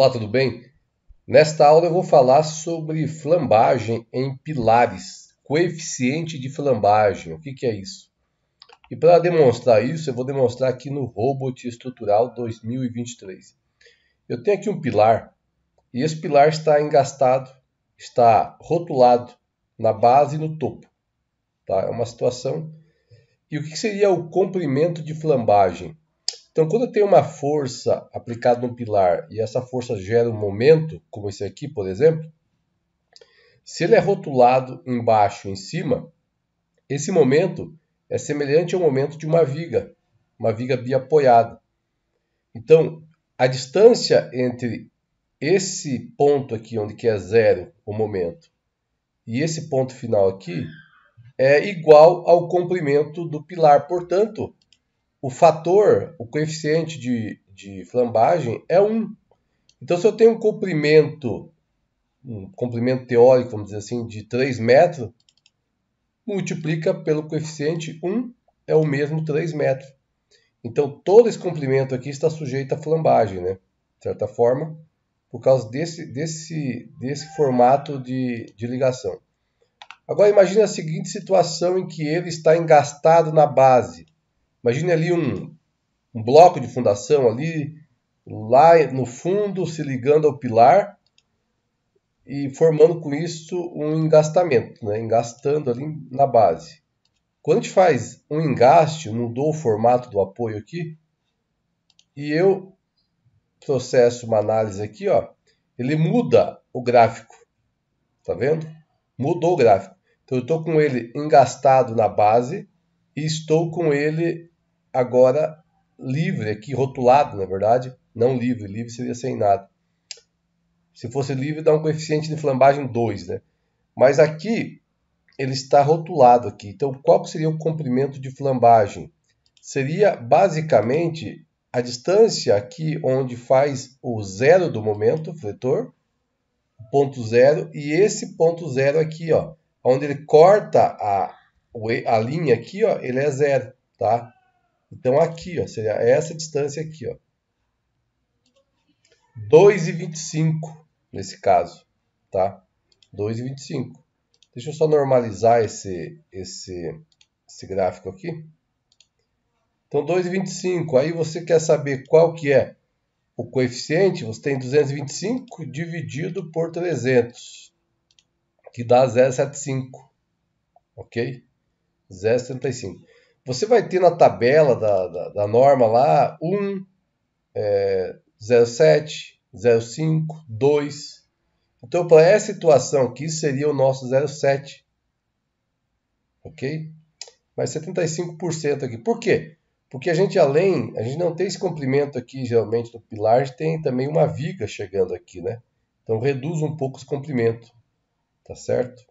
Olá, tudo bem? Nesta aula eu vou falar sobre flambagem em pilares, coeficiente de flambagem, o que, que é isso? E para demonstrar isso, eu vou demonstrar aqui no Robot Estrutural 2023. Eu tenho aqui um pilar, e esse pilar está engastado, está rotulado na base e no topo. Tá? É uma situação... E o que seria o comprimento de flambagem? Então, quando eu tenho uma força aplicada num pilar e essa força gera um momento, como esse aqui, por exemplo, se ele é rotulado embaixo e em cima, esse momento é semelhante ao momento de uma viga, uma viga biapoiada. Então, a distância entre esse ponto aqui, onde que é zero o momento, e esse ponto final aqui, é igual ao comprimento do pilar. Portanto, o fator, o coeficiente de, de flambagem é 1. Então, se eu tenho um comprimento, um comprimento teórico, vamos dizer assim, de 3 metros, multiplica pelo coeficiente 1, é o mesmo 3 metros. Então, todo esse comprimento aqui está sujeito a flambagem, né? de certa forma, por causa desse, desse, desse formato de, de ligação. Agora, imagine a seguinte situação em que ele está engastado na base Imagine ali um, um bloco de fundação ali, lá no fundo, se ligando ao pilar e formando com isso um engastamento, né? engastando ali na base. Quando a gente faz um engaste, mudou o formato do apoio aqui, e eu processo uma análise aqui, ó, ele muda o gráfico, tá vendo? Mudou o gráfico. Então eu estou com ele engastado na base e estou com ele agora livre aqui, rotulado, na verdade, não livre, livre seria sem nada. Se fosse livre, dá um coeficiente de flambagem 2, né? Mas aqui ele está rotulado aqui. Então, qual seria o comprimento de flambagem? Seria basicamente a distância aqui onde faz o zero do momento, fletor, ponto zero, e esse ponto zero aqui, ó, onde ele corta a, a linha aqui, ó, ele é zero, tá? Então, aqui, ó, seria essa distância aqui, ó. 2,25 nesse caso, tá? 2,25. Deixa eu só normalizar esse, esse, esse gráfico aqui. Então, 2,25. Aí você quer saber qual que é o coeficiente. Você tem 225 dividido por 300, que dá 0,75. Ok? 0,75 você vai ter na tabela da, da, da norma lá 1, é, 07, 05, 2. Então, para essa situação aqui, seria o nosso 07. Ok? Mas 75% aqui. Por quê? Porque a gente, além, a gente não tem esse comprimento aqui, geralmente, do pilar, tem também uma viga chegando aqui, né? Então, reduz um pouco esse comprimento Tá certo?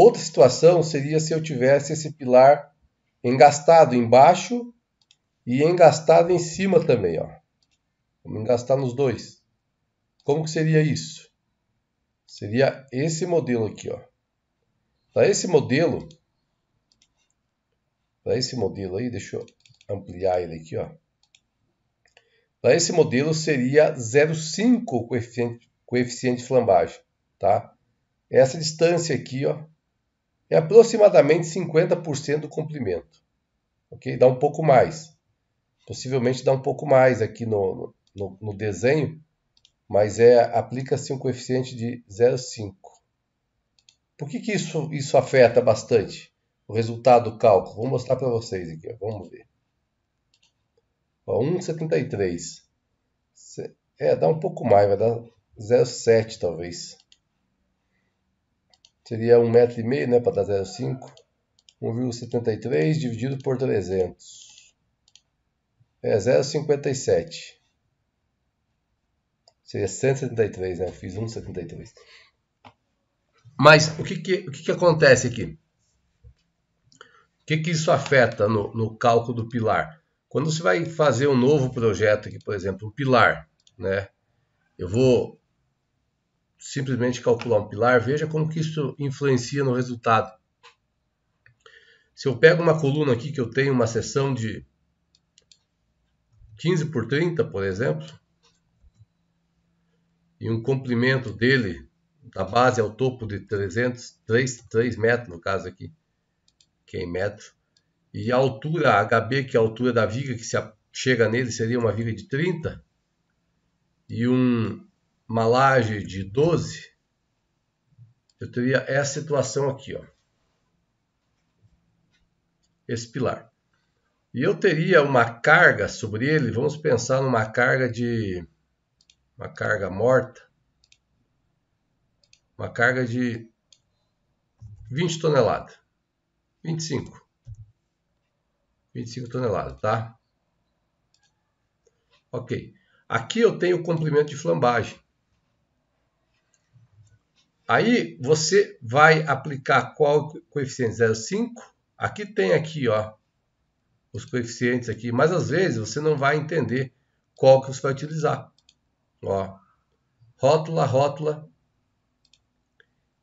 Outra situação seria se eu tivesse esse pilar engastado embaixo e engastado em cima também, ó. Vamos engastar nos dois. Como que seria isso? Seria esse modelo aqui, ó. Para esse modelo, para esse modelo aí, deixa eu ampliar ele aqui, ó. Para esse modelo seria 0,5 coeficiente, coeficiente de flambagem, tá? Essa distância aqui, ó, é aproximadamente 50% do comprimento. Ok? Dá um pouco mais. Possivelmente dá um pouco mais aqui no, no, no desenho, mas é aplica-se um coeficiente de 0,5. Por que, que isso, isso afeta bastante o resultado do cálculo? Vou mostrar para vocês aqui. Vamos ver. 1,73. É, dá um pouco mais, vai dar 0,7 talvez. Seria 1,5m, um né, para dar 0,5. 1,73 dividido por 300. É 0,57. Seria 173, né? Eu fiz 1,73. Mas o que, que, o que, que acontece aqui? O que, que isso afeta no, no cálculo do pilar? Quando você vai fazer um novo projeto aqui, por exemplo, um pilar, né? Eu vou simplesmente calcular um pilar, veja como que isso influencia no resultado. Se eu pego uma coluna aqui que eu tenho uma seção de 15 por 30, por exemplo, e um comprimento dele da base ao topo de 300, 3, 3 metros, no caso aqui, que é em metro, e a altura HB, que é a altura da viga que se chega nele, seria uma viga de 30, e um uma laje de 12, eu teria essa situação aqui, ó. Esse pilar. E eu teria uma carga sobre ele, vamos pensar numa carga de uma carga morta, uma carga de 20 toneladas. 25. 25 toneladas, tá? Ok. Aqui eu tenho o comprimento de flambagem. Aí você vai aplicar qual coeficiente 0,5? Aqui tem aqui, ó, os coeficientes aqui, mas às vezes você não vai entender qual que você vai utilizar. Ó, rótula, rótula,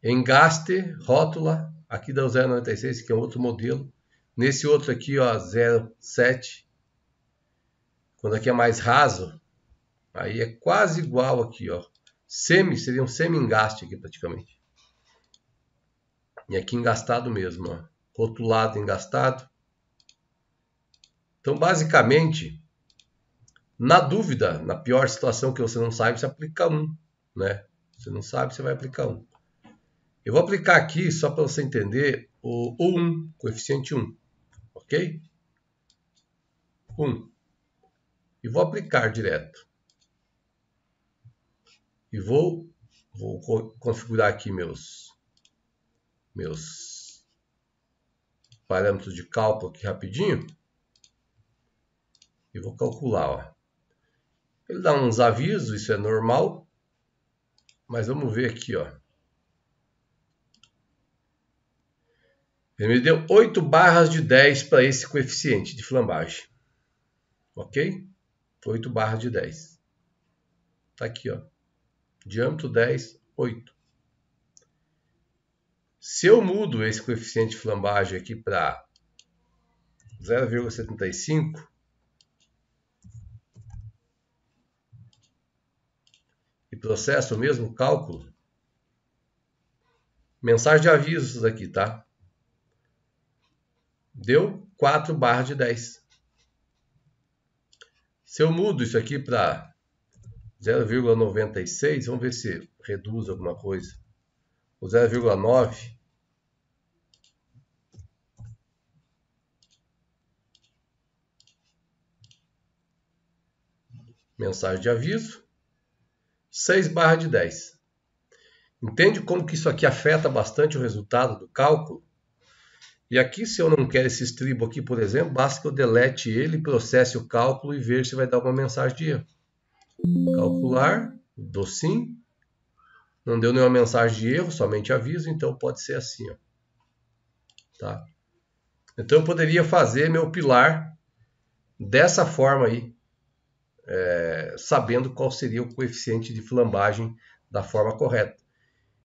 engaste, rótula, aqui dá o 0,96, que é um outro modelo. Nesse outro aqui, ó, 0,7. Quando aqui é mais raso, aí é quase igual aqui, ó, Semi, seria um semi-engaste aqui praticamente. E aqui engastado mesmo, ó. Rotulado engastado. Então, basicamente, na dúvida, na pior situação que você não sabe, você aplica um, né? Você não sabe, você vai aplicar um. Eu vou aplicar aqui, só para você entender, o 1, coeficiente 1, ok? 1. E vou aplicar direto e vou, vou configurar aqui meus, meus parâmetros de cálculo aqui rapidinho e vou calcular. Ó. Ele dá uns avisos, isso é normal, mas vamos ver aqui. Ó. Ele me deu 8 barras de 10 para esse coeficiente de flambagem. Ok? 8 barras de 10. Está aqui, ó diâmetro 10, 8. Se eu mudo esse coeficiente de flambagem aqui para 0,75 e processo o mesmo cálculo, mensagem de aviso isso daqui, tá? Deu 4 barra de 10. Se eu mudo isso aqui para 0,96, vamos ver se reduz alguma coisa. O 0,9. Mensagem de aviso. 6 barra de 10. Entende como que isso aqui afeta bastante o resultado do cálculo? E aqui, se eu não quero esse estribo aqui, por exemplo, basta que eu delete ele, processe o cálculo e veja se vai dar alguma mensagem de erro. Calcular, sim, Não deu nenhuma mensagem de erro, somente aviso, então pode ser assim. Ó. Tá? Então eu poderia fazer meu pilar dessa forma aí, é, sabendo qual seria o coeficiente de flambagem da forma correta.